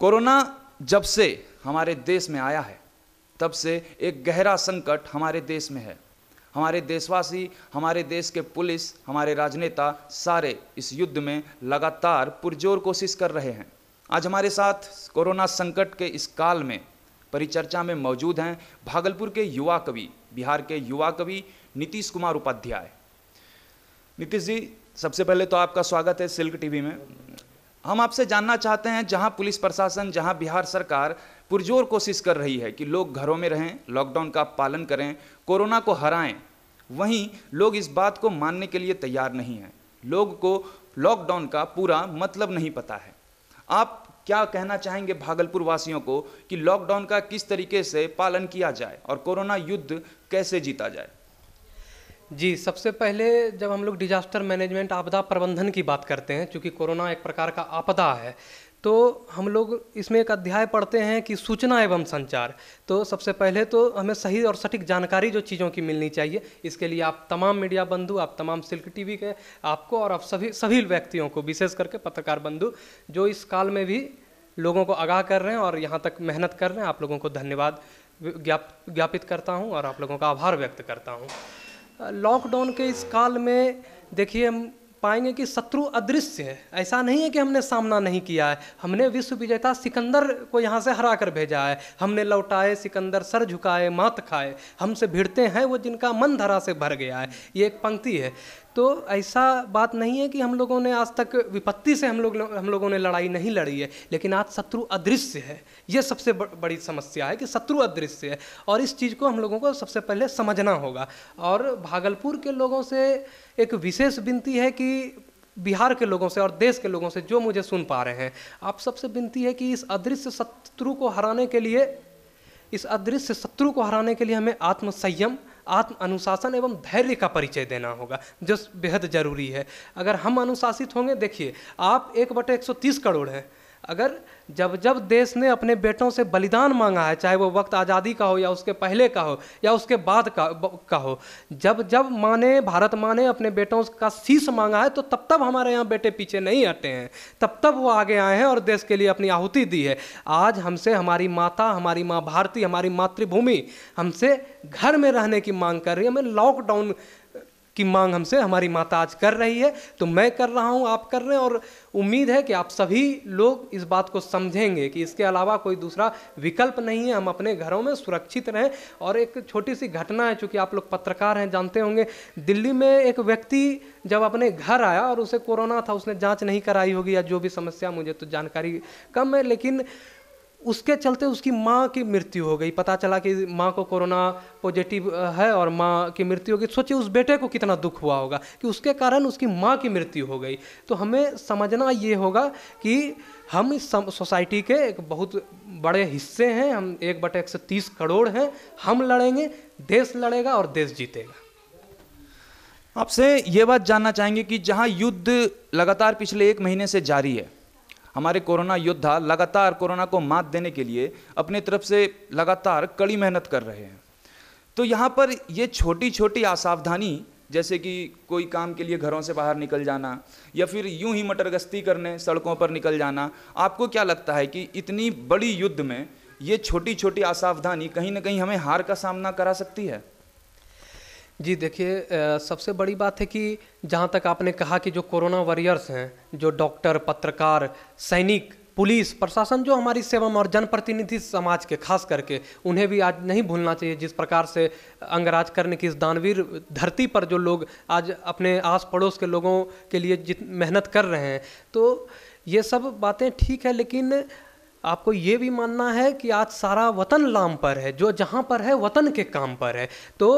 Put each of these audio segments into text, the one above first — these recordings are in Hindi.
कोरोना जब से हमारे देश में आया है तब से एक गहरा संकट हमारे देश में है हमारे देशवासी हमारे देश के पुलिस हमारे राजनेता सारे इस युद्ध में लगातार पुरजोर कोशिश कर रहे हैं आज हमारे साथ कोरोना संकट के इस काल में परिचर्चा में मौजूद हैं भागलपुर के युवा कवि बिहार के युवा कवि नीतीश कुमार उपाध्याय नीतीश जी सबसे पहले तो आपका स्वागत है सिल्क टीवी में हम आपसे जानना चाहते हैं जहां पुलिस प्रशासन जहां बिहार सरकार पुरजोर कोशिश कर रही है कि लोग घरों में रहें लॉकडाउन का पालन करें कोरोना को हराएं वहीं लोग इस बात को मानने के लिए तैयार नहीं हैं लोग को लॉकडाउन का पूरा मतलब नहीं पता है आप क्या कहना चाहेंगे भागलपुर वासियों को कि लॉकडाउन का किस तरीके से पालन किया जाए और कोरोना युद्ध कैसे जीता जाए जी सबसे पहले जब हम लोग डिजास्टर मैनेजमेंट आपदा प्रबंधन की बात करते हैं क्योंकि कोरोना एक प्रकार का आपदा है तो हम लोग इसमें एक अध्याय पढ़ते हैं कि सूचना एवं संचार तो सबसे पहले तो हमें सही और सटीक जानकारी जो चीज़ों की मिलनी चाहिए इसके लिए आप तमाम मीडिया बंधु आप तमाम सिल्क टीवी के आपको और आप सभी सभी व्यक्तियों को विशेष करके पत्रकार बंधु जो इस काल में भी लोगों को आगाह कर रहे हैं और यहाँ तक मेहनत कर रहे हैं आप लोगों को धन्यवाद ज्ञापित करता हूँ और आप लोगों का आभार व्यक्त करता हूँ लॉकडाउन के इस काल में देखिए हम पाएंगे कि शत्रु अदृश्य है ऐसा नहीं है कि हमने सामना नहीं किया है हमने विश्व विजेता सिकंदर को यहाँ से हरा कर भेजा है हमने लौटाए सिकंदर सर झुकाए मात खाए हमसे भिड़ते हैं वो जिनका मन धरा से भर गया है ये एक पंक्ति है तो ऐसा बात नहीं है कि हम लोगों ने आज तक विपत्ति से हम लोग हम लोगों ने लड़ाई नहीं लड़ी है लेकिन आज शत्रु अदृश्य है ये सबसे बड़ी समस्या है कि शत्रु अदृश्य है और इस चीज़ को हम लोगों को सबसे पहले समझना होगा और भागलपुर के लोगों से एक विशेष विनती है कि बिहार के लोगों से और देश के लोगों से जो मुझे सुन पा रहे हैं आप सबसे विनती है कि इस अदृश्य शत्रु को हराने के लिए इस अदृश्य शत्रु को हराने के लिए हमें आत्मसंयम आत्म अनुशासन एवं धैर्य का परिचय देना होगा जो बेहद ज़रूरी है अगर हम अनुशासित होंगे देखिए आप एक बटे एक सौ तीस करोड़ हैं अगर जब जब देश ने अपने बेटों से बलिदान मांगा है चाहे वो वक्त आज़ादी का हो या उसके पहले का हो या उसके बाद का का हो जब जब माँ ने भारत माँ ने अपने बेटों का शीश मांगा है तो तब तब हमारे यहाँ बेटे पीछे नहीं हटे हैं तब तब वो आगे आए हैं और देश के लिए अपनी आहुति दी है आज हमसे हमारी माता हमारी माँ भारती हमारी मातृभूमि हमसे घर में रहने की मांग कर रही है हमें लॉकडाउन की मांग हमसे हमारी माता आज कर रही है तो मैं कर रहा हूँ आप कर रहे हैं और उम्मीद है कि आप सभी लोग इस बात को समझेंगे कि इसके अलावा कोई दूसरा विकल्प नहीं है हम अपने घरों में सुरक्षित रहें और एक छोटी सी घटना है चूँकि आप लोग पत्रकार हैं जानते होंगे दिल्ली में एक व्यक्ति जब अपने घर आया और उसे कोरोना था उसने जाँच नहीं कराई होगी या जो भी समस्या मुझे तो जानकारी कम है लेकिन उसके चलते उसकी माँ की मृत्यु हो गई पता चला कि माँ को कोरोना पॉजिटिव है और माँ की मृत्यु हो गई सोचिए उस बेटे को कितना दुख हुआ होगा कि उसके कारण उसकी माँ की मृत्यु हो गई तो हमें समझना ये होगा कि हम इस सोसाइटी के एक बहुत बड़े हिस्से हैं हम एक बटे एक सौ तीस करोड़ हैं हम लड़ेंगे देश लड़ेगा और देश जीतेगा आपसे ये बात जानना चाहेंगे कि जहाँ युद्ध लगातार पिछले एक महीने से जारी है हमारे कोरोना योद्धा लगातार कोरोना को मात देने के लिए अपनी तरफ से लगातार कड़ी मेहनत कर रहे हैं तो यहाँ पर ये छोटी छोटी असावधानी जैसे कि कोई काम के लिए घरों से बाहर निकल जाना या फिर यूं ही मटर गश्ती करने सड़कों पर निकल जाना आपको क्या लगता है कि इतनी बड़ी युद्ध में ये छोटी छोटी असावधानी कहीं ना कहीं हमें हार का सामना करा सकती है जी देखिए सबसे बड़ी बात है कि जहाँ तक आपने कहा कि जो कोरोना वॉरियर्स हैं जो डॉक्टर पत्रकार सैनिक पुलिस प्रशासन जो हमारी सेवा में और जनप्रतिनिधि समाज के खास करके उन्हें भी आज नहीं भूलना चाहिए जिस प्रकार से अंगराज करने की इस दानवीर धरती पर जो लोग आज अपने आस पड़ोस के लोगों के लिए जित मेहनत कर रहे हैं तो ये सब बातें ठीक है लेकिन आपको ये भी मानना है कि आज सारा वतन लाम पर है जो जहाँ पर है वतन के काम पर है तो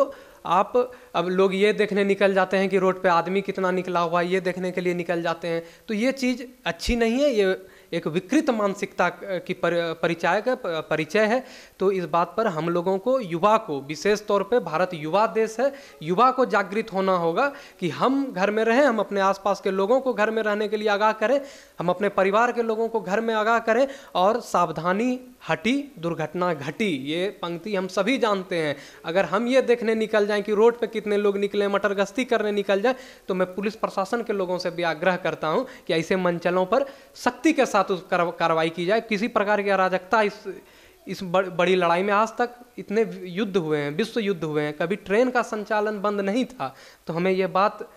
आप अब लोग ये देखने निकल जाते हैं कि रोड पे आदमी कितना निकला हुआ है ये देखने के लिए निकल जाते हैं तो ये चीज़ अच्छी नहीं है ये एक विकृत मानसिकता की परिचय का परिचय है तो इस बात पर हम लोगों को युवा को विशेष तौर पे भारत युवा देश है युवा को जागृत होना होगा कि हम घर में रहें हम अपने आसपास के लोगों को घर में रहने के लिए आगाह करें हम अपने परिवार के लोगों को घर में आगाह करें और सावधानी हटी दुर्घटना घटी ये पंक्ति हम सभी जानते हैं अगर हम ये देखने निकल जाएं कि रोड पे कितने लोग निकले मटर गश्ती करने निकल जाएं तो मैं पुलिस प्रशासन के लोगों से भी आग्रह करता हूँ कि ऐसे मंचलों पर सख्ती के साथ साथ उस कार्रवाई की जाए किसी प्रकार की अराजकता इस इस बड़ी लड़ाई में आज तक इतने युद्ध हुए हैं विश्व युद्ध हुए हैं कभी ट्रेन का संचालन बंद नहीं था तो हमें ये बात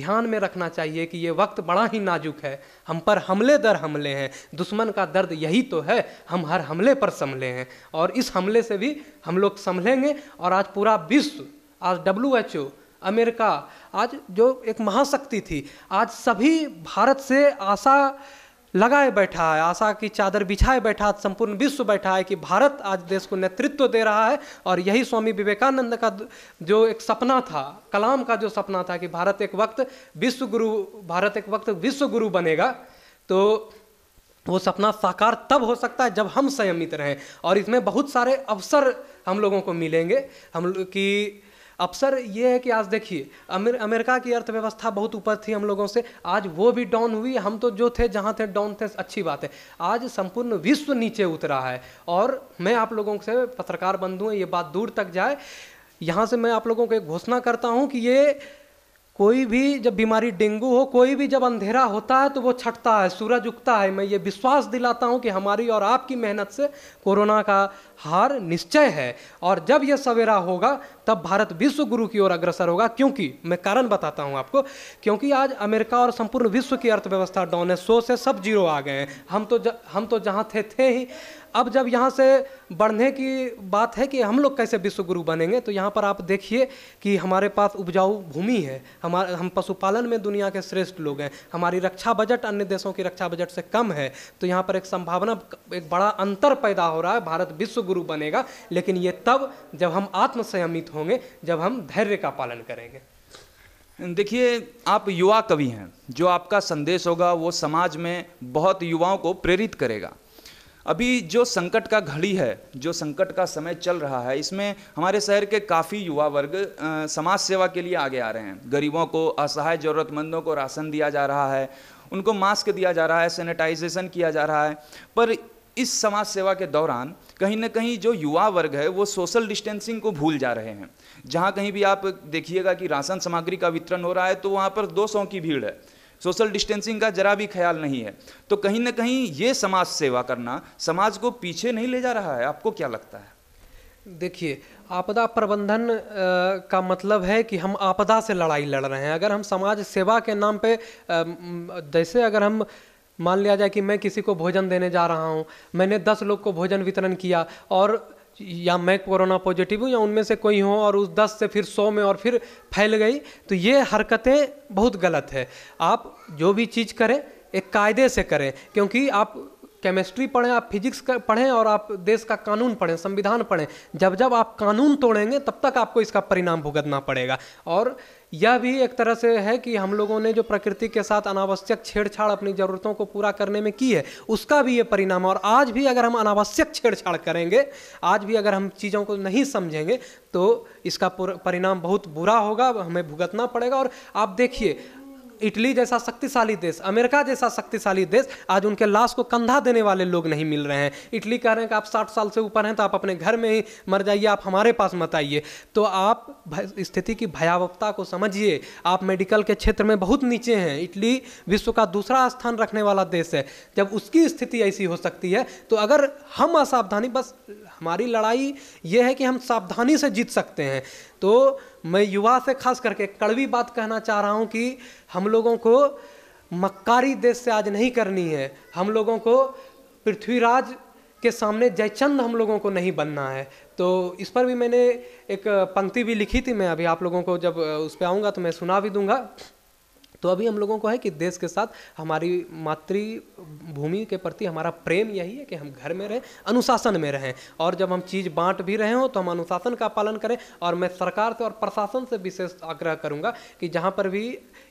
ध्यान में रखना चाहिए कि ये वक्त बड़ा ही नाजुक है हम पर हमले दर हमले हैं दुश्मन का दर्द यही तो है हम हर हमले पर संभले हैं और इस हमले से भी हम लोग संभलेंगे और आज पूरा विश्व आज डब्ल्यू एच ओ अमेरिका आज जो एक महाशक्ति थी आज सभी भारत से आशा लगाए बैठा है आशा की चादर बिछाए बैठा है संपूर्ण विश्व बैठा है कि भारत आज देश को नेतृत्व दे रहा है और यही स्वामी विवेकानंद का जो एक सपना था कलाम का जो सपना था कि भारत एक वक्त विश्व गुरु भारत एक वक्त विश्व गुरु बनेगा तो वो सपना साकार तब हो सकता है जब हम संयमित रहें और इसमें बहुत सारे अवसर हम लोगों को मिलेंगे हम कि अवसर ये है कि आज देखिए अमेर, अमेरिका की अर्थव्यवस्था बहुत ऊपर थी हम लोगों से आज वो भी डाउन हुई हम तो जो थे जहाँ थे डाउन थे अच्छी बात है आज संपूर्ण विश्व नीचे उतरा है और मैं आप लोगों से पत्रकार बंधु ये बात दूर तक जाए यहाँ से मैं आप लोगों को एक घोषणा करता हूँ कि ये कोई भी जब बीमारी डेंगू हो कोई भी जब अंधेरा होता है तो वो छटता है सूरज उगता है मैं ये विश्वास दिलाता हूँ कि हमारी और आपकी मेहनत से कोरोना का हार निश्चय है और जब यह सवेरा होगा तब भारत विश्व गुरु की ओर अग्रसर होगा क्योंकि मैं कारण बताता हूँ आपको क्योंकि आज अमेरिका और संपूर्ण विश्व की अर्थव्यवस्था डाउन है सौ से सब जीरो आ गए हैं हम तो ज, हम तो जहाँ थे थे ही अब जब यहाँ से बढ़ने की बात है कि हम लोग कैसे विश्व गुरु बनेंगे तो यहाँ पर आप देखिए कि हमारे पास उपजाऊ भूमि है हमारे हम पशुपालन में दुनिया के श्रेष्ठ लोग हैं हमारी रक्षा बजट अन्य देशों की रक्षा बजट से कम है तो यहाँ पर एक संभावना एक बड़ा अंतर पैदा हो रहा है भारत विश्व गुरु बनेगा लेकिन ये तब जब हम आत्मसंयमित होंगे जब हम धैर्य का पालन करेंगे देखिए आप युवा कवि हैं जो आपका संदेश होगा वो समाज में बहुत युवाओं को प्रेरित करेगा अभी जो संकट का घड़ी है जो संकट का समय चल रहा है इसमें हमारे शहर के काफ़ी युवा वर्ग समाज सेवा के लिए आगे आ रहे हैं गरीबों को असहाय ज़रूरतमंदों को राशन दिया जा रहा है उनको मास्क दिया जा रहा है सैनिटाइजेशन किया जा रहा है पर इस समाज सेवा के दौरान कहीं ना कहीं जो युवा वर्ग है वो सोशल डिस्टेंसिंग को भूल जा रहे हैं जहाँ कहीं भी आप देखिएगा कि राशन सामग्री का वितरण हो रहा है तो वहाँ पर दो सौ की भीड़ है सोशल डिस्टेंसिंग का जरा भी ख्याल नहीं है तो कहीं ना कहीं ये समाज सेवा करना समाज को पीछे नहीं ले जा रहा है आपको क्या लगता है देखिए आपदा प्रबंधन का मतलब है कि हम आपदा से लड़ाई लड़ रहे हैं अगर हम समाज सेवा के नाम पे जैसे अगर हम मान लिया जाए कि मैं किसी को भोजन देने जा रहा हूँ मैंने दस लोग को भोजन वितरण किया और या मैं कोरोना पॉजिटिव हूँ या उनमें से कोई हो और उस दस से फिर सौ में और फिर फैल गई तो ये हरकतें बहुत गलत है आप जो भी चीज़ करें एक कायदे से करें क्योंकि आप केमिस्ट्री पढ़ें आप फिजिक्स पढ़ें और आप देश का कानून पढ़ें संविधान पढ़ें जब जब आप कानून तोड़ेंगे तब तक आपको इसका परिणाम भुगतना पड़ेगा और यह भी एक तरह से है कि हम लोगों ने जो प्रकृति के साथ अनावश्यक छेड़छाड़ अपनी ज़रूरतों को पूरा करने में की है उसका भी ये परिणाम है और आज भी अगर हम अनावश्यक छेड़छाड़ करेंगे आज भी अगर हम चीज़ों को नहीं समझेंगे तो इसका परिणाम बहुत बुरा होगा हमें भुगतना पड़ेगा और आप देखिए इटली जैसा शक्तिशाली देश अमेरिका जैसा शक्तिशाली देश आज उनके लाश को कंधा देने वाले लोग नहीं मिल रहे हैं इटली कह रहे हैं कि आप साठ साल से ऊपर हैं तो आप अपने घर में ही मर जाइए आप हमारे पास मत आइए तो आप स्थिति की भयावहता को समझिए आप मेडिकल के क्षेत्र में बहुत नीचे हैं इटली विश्व का दूसरा स्थान रखने वाला देश है जब उसकी स्थिति ऐसी हो सकती है तो अगर हम असावधानी बस हमारी लड़ाई ये है कि हम सावधानी से जीत सकते हैं तो मैं युवा से खास करके कड़वी बात कहना चाह रहा हूँ कि हम लोगों को मक्कारी देश से आज नहीं करनी है हम लोगों को पृथ्वीराज के सामने जयचंद हम लोगों को नहीं बनना है तो इस पर भी मैंने एक पंक्ति भी लिखी थी मैं अभी आप लोगों को जब उस पर आऊँगा तो मैं सुना भी दूंगा तो अभी हम लोगों को है कि देश के साथ हमारी मातृभूमि के प्रति हमारा प्रेम यही है कि हम घर में रहें अनुशासन में रहें और जब हम चीज़ बांट भी रहे हों तो हम अनुशासन का पालन करें और मैं सरकार से और प्रशासन से विशेष आग्रह करूँगा कि जहाँ पर भी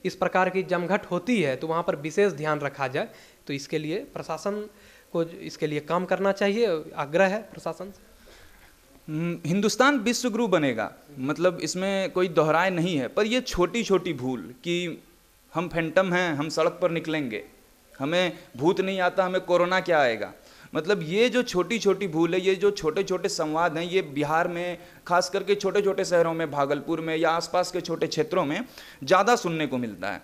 इस प्रकार की जमघट होती है तो वहाँ पर विशेष ध्यान रखा जाए तो इसके लिए प्रशासन को इसके लिए काम करना चाहिए आग्रह है प्रशासन से हम्म, हिंदुस्तान विश्वगुरु बनेगा मतलब इसमें कोई दोहराए नहीं है पर ये छोटी छोटी भूल कि हम फैंटम हैं हम सड़क पर निकलेंगे हमें भूत नहीं आता हमें कोरोना क्या आएगा मतलब ये जो छोटी छोटी भूल है ये जो छोटे छोटे संवाद हैं ये बिहार में खास करके छोटे छोटे शहरों में भागलपुर में या आसपास के छोटे क्षेत्रों में ज़्यादा सुनने को मिलता है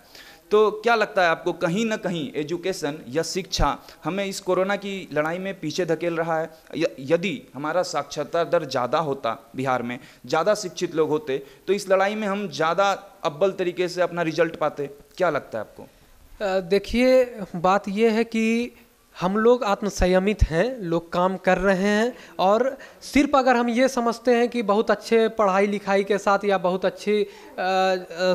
तो क्या लगता है आपको कहीं ना कहीं एजुकेशन या शिक्षा हमें इस कोरोना की लड़ाई में पीछे धकेल रहा है यदि हमारा साक्षरता दर ज़्यादा होता बिहार में ज़्यादा शिक्षित लोग होते तो इस लड़ाई में हम ज़्यादा अब्बल तरीके से अपना रिजल्ट पाते क्या लगता है आपको देखिए बात यह है कि हम लोग आत्मसंयमित हैं लोग काम कर रहे हैं और सिर्फ अगर हम ये समझते हैं कि बहुत अच्छे पढ़ाई लिखाई के साथ या बहुत अच्छी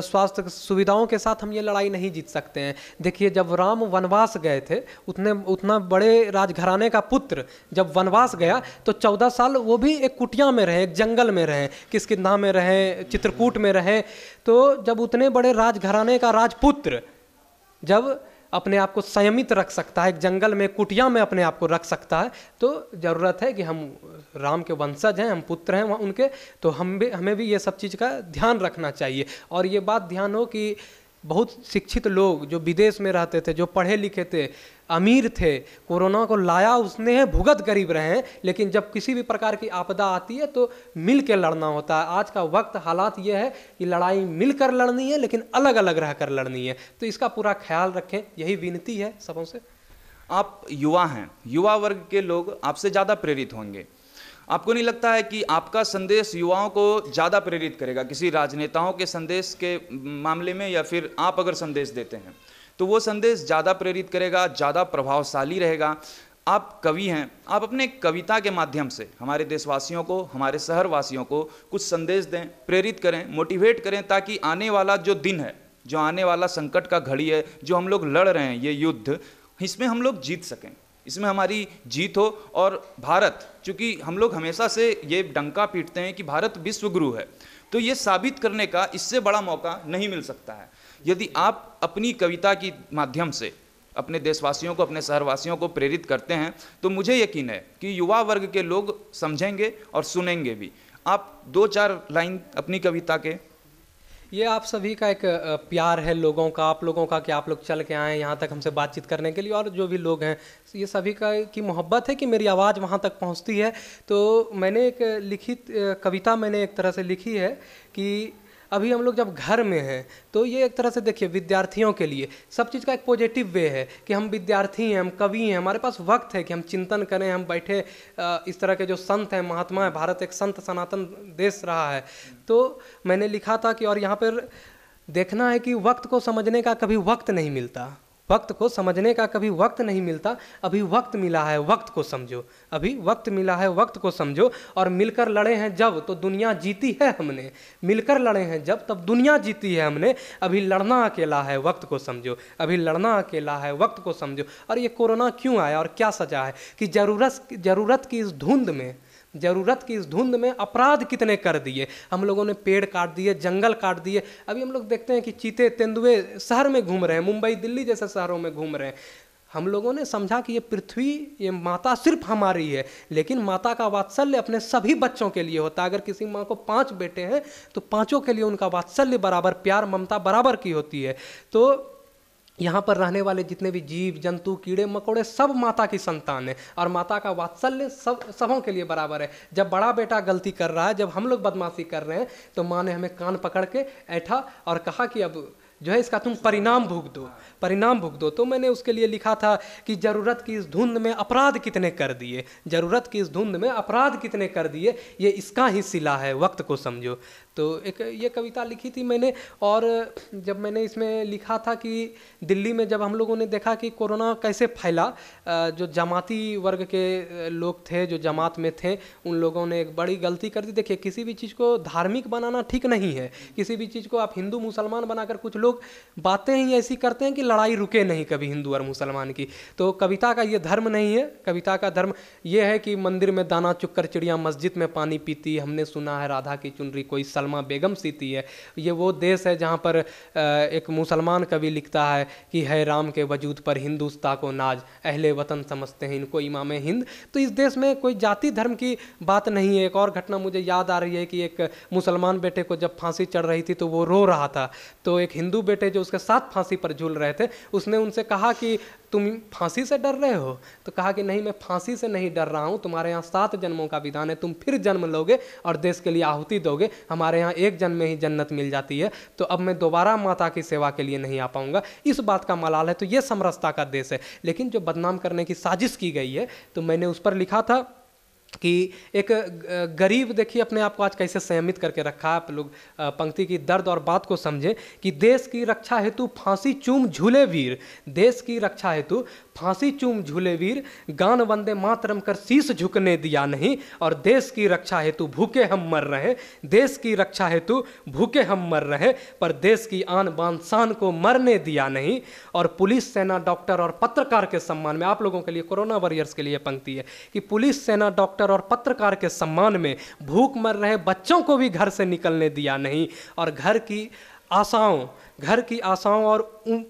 स्वास्थ्य सुविधाओं के साथ हम ये लड़ाई नहीं जीत सकते हैं देखिए जब राम वनवास गए थे उतने उतना बड़े राजघराने का पुत्र जब वनवास गया तो चौदह साल वो भी एक कुटिया में रहे एक जंगल में रहे किसकिधा में रहे चित्रकूट में रहे तो जब उतने बड़े राजघराने का राजपुत्र जब अपने आप को संयमित रख सकता है एक जंगल में कुटिया में अपने आप को रख सकता है तो ज़रूरत है कि हम राम के वंशज हैं हम पुत्र हैं वहाँ उनके तो हम भी हमें भी ये सब चीज़ का ध्यान रखना चाहिए और ये बात ध्यान हो कि बहुत शिक्षित लोग जो विदेश में रहते थे जो पढ़े लिखे थे अमीर थे कोरोना को लाया उसने है भुगत गरीब रहे हैं लेकिन जब किसी भी प्रकार की आपदा आती है तो मिल के लड़ना होता है आज का वक्त हालात ये है कि लड़ाई मिलकर लड़नी है लेकिन अलग अलग रह कर लड़नी है तो इसका पूरा ख्याल रखें यही विनती है सबों से आप युवा हैं युवा वर्ग के लोग आपसे ज़्यादा प्रेरित होंगे आपको नहीं लगता है कि आपका संदेश युवाओं को ज़्यादा प्रेरित करेगा किसी राजनेताओं के संदेश के मामले में या फिर आप अगर संदेश देते हैं तो वो संदेश ज़्यादा प्रेरित करेगा ज़्यादा प्रभावशाली रहेगा आप कवि हैं आप अपने कविता के माध्यम से हमारे देशवासियों को हमारे शहरवासियों को कुछ संदेश दें प्रेरित करें मोटिवेट करें ताकि आने वाला जो दिन है जो आने वाला संकट का घड़ी है जो हम लोग लड़ रहे हैं ये युद्ध इसमें हम लोग जीत सकें इसमें हमारी जीत हो और भारत चूँकि हम लोग हमेशा से ये डंका पीटते हैं कि भारत विश्वगुरु है तो ये साबित करने का इससे बड़ा मौका नहीं मिल सकता है यदि आप अपनी कविता की माध्यम से अपने देशवासियों को अपने शहरवासियों को प्रेरित करते हैं तो मुझे यकीन है कि युवा वर्ग के लोग समझेंगे और सुनेंगे भी आप दो चार लाइन अपनी कविता के ये आप सभी का एक प्यार है लोगों का आप लोगों का कि आप लोग चल के आएँ यहाँ तक हमसे बातचीत करने के लिए और जो भी लोग हैं ये सभी का की मोहब्बत है कि मेरी आवाज़ वहाँ तक पहुँचती है तो मैंने एक लिखित कविता मैंने एक तरह से लिखी है कि अभी हम लोग जब घर में हैं तो ये एक तरह से देखिए विद्यार्थियों के लिए सब चीज़ का एक पॉजिटिव वे है कि हम विद्यार्थी हैं हम कवि हैं हमारे पास वक्त है कि हम चिंतन करें हम बैठे इस तरह के जो संत हैं महात्मा है भारत एक संत सनातन देश रहा है तो मैंने लिखा था कि और यहाँ पर देखना है कि वक्त को समझने का कभी वक्त नहीं मिलता वक्त को समझने का कभी वक्त नहीं मिलता अभी वक्त मिला है वक्त को समझो अभी वक्त मिला है वक्त को समझो और मिलकर लड़े हैं जब तो दुनिया जीती है हमने मिलकर लड़े हैं जब तब दुनिया जीती है हमने अभी लड़ना अकेला है वक्त को समझो अभी लड़ना अकेला है वक्त को समझो और ये कोरोना क्यों आया और क्या सजा है कि ज़रूरत ज़रूरत की इस धुंध में ज़रूरत की इस धुंध में अपराध कितने कर दिए हम लोगों ने पेड़ काट दिए जंगल काट दिए अभी हम लोग देखते हैं कि चीते तेंदुए शहर में घूम रहे हैं मुंबई दिल्ली जैसे शहरों में घूम रहे हैं हम लोगों ने समझा कि ये पृथ्वी ये माता सिर्फ हमारी है लेकिन माता का वात्सल्य अपने सभी बच्चों के लिए होता है अगर किसी माँ को पाँच बेटे हैं तो पाँचों के लिए उनका वात्सल्य बराबर प्यार ममता बराबर की होती है तो यहाँ पर रहने वाले जितने भी जीव जंतु कीड़े मकोड़े सब माता की संतान है और माता का वात्सल्य सब सबों के लिए बराबर है जब बड़ा बेटा गलती कर रहा है जब हम लोग बदमाशी कर रहे हैं तो माँ ने हमें कान पकड़ के ऐठा और कहा कि अब जो है इसका तुम परिणाम भुग दो परिणाम भुग दो तो मैंने उसके लिए लिखा था कि ज़रूरत की इस धुंध में अपराध कितने कर दिए ज़रूरत की इस धुंध में अपराध कितने कर दिए ये इसका ही सिला है वक्त को समझो तो एक ये कविता लिखी थी मैंने और जब मैंने इसमें लिखा था कि दिल्ली में जब हम लोगों ने देखा कि कोरोना कैसे फैला जो जमाती वर्ग के लोग थे जो जमात में थे उन लोगों ने एक बड़ी गलती कर दी देखिए किसी भी चीज़ को धार्मिक बनाना ठीक नहीं है किसी भी चीज़ को आप हिंदू मुसलमान बनाकर कुछ लोग बातें ही ऐसी करते हैं कि लड़ाई रुके नहीं कभी हिंदू और मुसलमान की तो कविता का ये धर्म नहीं है कविता का धर्म ये है कि मंदिर में दाना चुक चिड़िया मस्जिद में पानी पीती हमने सुना है राधा की चुनरी कोई सलमान सलमा बेगम सीती है ये वो देश है जहाँ पर एक मुसलमान कवि लिखता है कि है राम के वजूद पर हिंदुस्ता को नाज अहले वतन समझते हैं इनको इमाम हिंद तो इस देश में कोई जाति धर्म की बात नहीं है एक और घटना मुझे याद आ रही है कि एक मुसलमान बेटे को जब फांसी चढ़ रही थी तो वो रो रहा था तो एक हिंदू बेटे जो उसके साथ फांसी पर झूल रहे थे उसने उनसे कहा कि तुम फांसी से डर रहे हो तो कहा कि नहीं मैं फांसी से नहीं डर रहा हूँ तुम्हारे यहाँ सात जन्मों का विधान है तुम फिर जन्म लोगे और देश के लिए आहुति दोगे हमारे यहाँ एक जन्म में ही जन्नत मिल जाती है तो अब मैं दोबारा माता की सेवा के लिए नहीं आ पाऊँगा इस बात का मलाल है तो ये समरसता का देश है लेकिन जो बदनाम करने की साजिश की गई है तो मैंने उस पर लिखा था कि एक गरीब देखिए अपने आप को आज कैसे संयमित करके रखा आप लोग पंक्ति की दर्द और बात को समझें कि देश की रक्षा हेतु फांसी चूम झूले वीर देश की रक्षा हेतु फांसी चूम झूले वीर गान वंदे मातरम कर शीश झुकने दिया नहीं और देश की रक्षा हेतु भूखे हम मर रहे देश की रक्षा हेतु भूखे हम मर रहे पर देश की आन बान शान को मरने दिया नहीं और पुलिस सेना डॉक्टर और पत्रकार के सम्मान में आप लोगों के लिए कोरोना वॉरियर्स के लिए पंक्ति है कि पुलिस सेना डॉक्टर डॉक्टर और पत्रकार के सम्मान में भूख मर रहे बच्चों को भी घर से निकलने दिया नहीं और घर की आशाओं घर की आशाओं और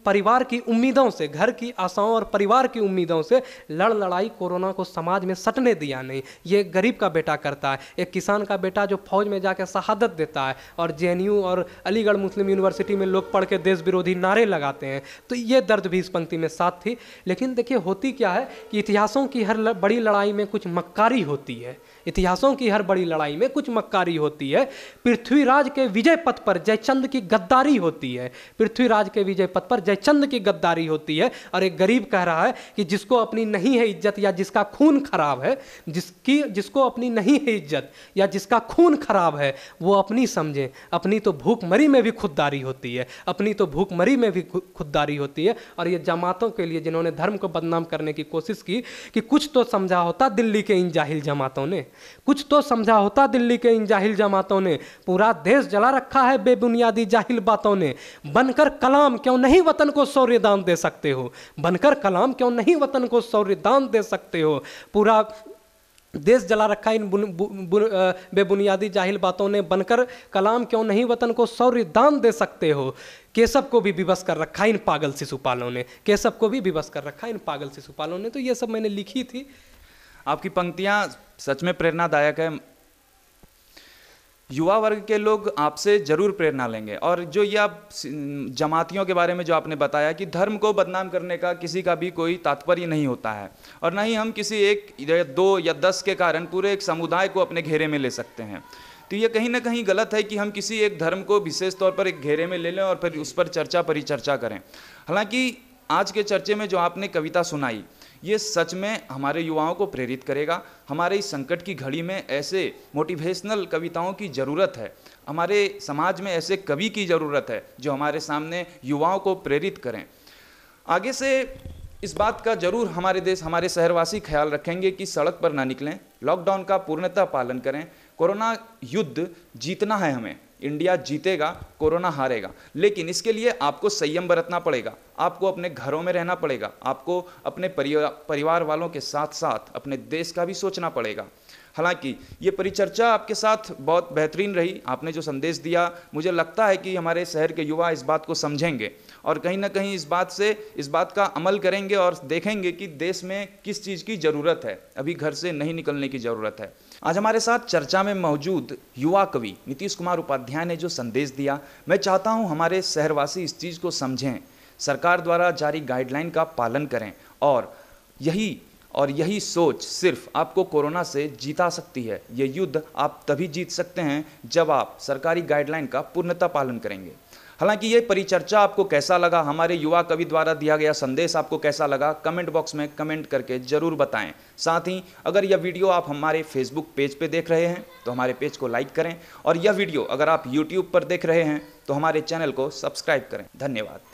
परिवार की उम्मीदों से घर की आशाओं और परिवार की उम्मीदों से लड़ लड़ाई कोरोना को समाज में सटने दिया नहीं ये गरीब का बेटा करता है एक किसान का बेटा जो फौज में जाकर शहादत देता है और जे और अलीगढ़ मुस्लिम यूनिवर्सिटी में लोग पढ़ के देश विरोधी नारे लगाते हैं तो ये दर्द भी इस पंक्ति में साथ थी लेकिन देखिए होती क्या है कि इतिहासों की हर बड़ी लड़ाई में कुछ मक्कारी होती है इतिहासों की हर बड़ी लड़ाई में कुछ मक्कारी होती है पृथ्वीराज के विजय पथ पर जयचंद की गद्दारी होती है पृथ्वीराज के विजय पथ पर जयचंद की गद्दारी होती है और एक गरीब कह रहा है कि जिसको अपनी नहीं है इज्जत या जिसका खून खराब है जिसकी जिसको अपनी नहीं है इज्जत या जिसका खून खराब है वो अपनी समझें अपनी तो भूखमरी में भी खुददारी होती है अपनी तो भूखमरी में भी खुददारी होती है और ये जमातों के लिए जिन्होंने धर्म को बदनाम करने की कोशिश की कि कुछ तो समझा होता दिल्ली के इन जाहिल जमातों ने कुछ तो समझा होता दिल्ली के इन जाहिल जमातों ने पूरा देश जला रखा है बेबुनियादी जाहिल बातों ने बनकर कलाम क्यों नहीं वतन को शौर्य दान दे सकते हो बनकर कलाम क्यों नहीं वतन को शौर्य दान दे सकते हो पूरा देश जला रखा इन बेबुनियादी जाहिल बातों ने बनकर कलाम क्यों नहीं वतन को शौर्य दान दे सकते हो केशव को भी विवश कर रखा इन पागल शिशुपालों ने केशव को भी विवश कर रखा इन पागल शिशुपालों ने तो ये सब मैंने लिखी थी आपकी पंक्तियाँ सच में प्रेरणादायक है युवा वर्ग के लोग आपसे ज़रूर प्रेरणा लेंगे और जो यह जमातियों के बारे में जो आपने बताया कि धर्म को बदनाम करने का किसी का भी कोई तात्पर्य नहीं होता है और ना ही हम किसी एक या दो या दस के कारण पूरे एक समुदाय को अपने घेरे में ले सकते हैं तो ये कहीं ना कहीं गलत है कि हम किसी एक धर्म को विशेष तौर पर एक घेरे में ले लें और फिर उस पर चर्चा परिचर्चा करें हालांकि आज के चर्चे में जो आपने कविता सुनाई ये सच में हमारे युवाओं को प्रेरित करेगा हमारे इस संकट की घड़ी में ऐसे मोटिवेशनल कविताओं की ज़रूरत है हमारे समाज में ऐसे कवि की ज़रूरत है जो हमारे सामने युवाओं को प्रेरित करें आगे से इस बात का जरूर हमारे देश हमारे शहरवासी ख्याल रखेंगे कि सड़क पर ना निकलें लॉकडाउन का पूर्णतः पालन करें कोरोना युद्ध जीतना है हमें इंडिया जीतेगा कोरोना हारेगा लेकिन इसके लिए आपको संयम बरतना पड़ेगा आपको अपने घरों में रहना पड़ेगा आपको अपने परिवार वालों के साथ साथ अपने देश का भी सोचना पड़ेगा हालांकि ये परिचर्चा आपके साथ बहुत बेहतरीन रही आपने जो संदेश दिया मुझे लगता है कि हमारे शहर के युवा इस बात को समझेंगे और कहीं ना कहीं इस बात से इस बात का अमल करेंगे और देखेंगे कि देश में किस चीज़ की ज़रूरत है अभी घर से नहीं निकलने की ज़रूरत है आज हमारे साथ चर्चा में मौजूद युवा कवि नीतीश कुमार उपाध्याय ने जो संदेश दिया मैं चाहता हूं हमारे शहरवासी इस चीज़ को समझें सरकार द्वारा जारी गाइडलाइन का पालन करें और यही और यही सोच सिर्फ आपको कोरोना से जीता सकती है ये युद्ध आप तभी जीत सकते हैं जब आप सरकारी गाइडलाइन का पूर्णता पालन करेंगे हालांकि ये परिचर्चा आपको कैसा लगा हमारे युवा कवि द्वारा दिया गया संदेश आपको कैसा लगा कमेंट बॉक्स में कमेंट करके ज़रूर बताएं साथ ही अगर यह वीडियो आप हमारे फेसबुक पेज पे देख रहे हैं तो हमारे पेज को लाइक करें और यह वीडियो अगर आप यूट्यूब पर देख रहे हैं तो हमारे चैनल को सब्सक्राइब करें धन्यवाद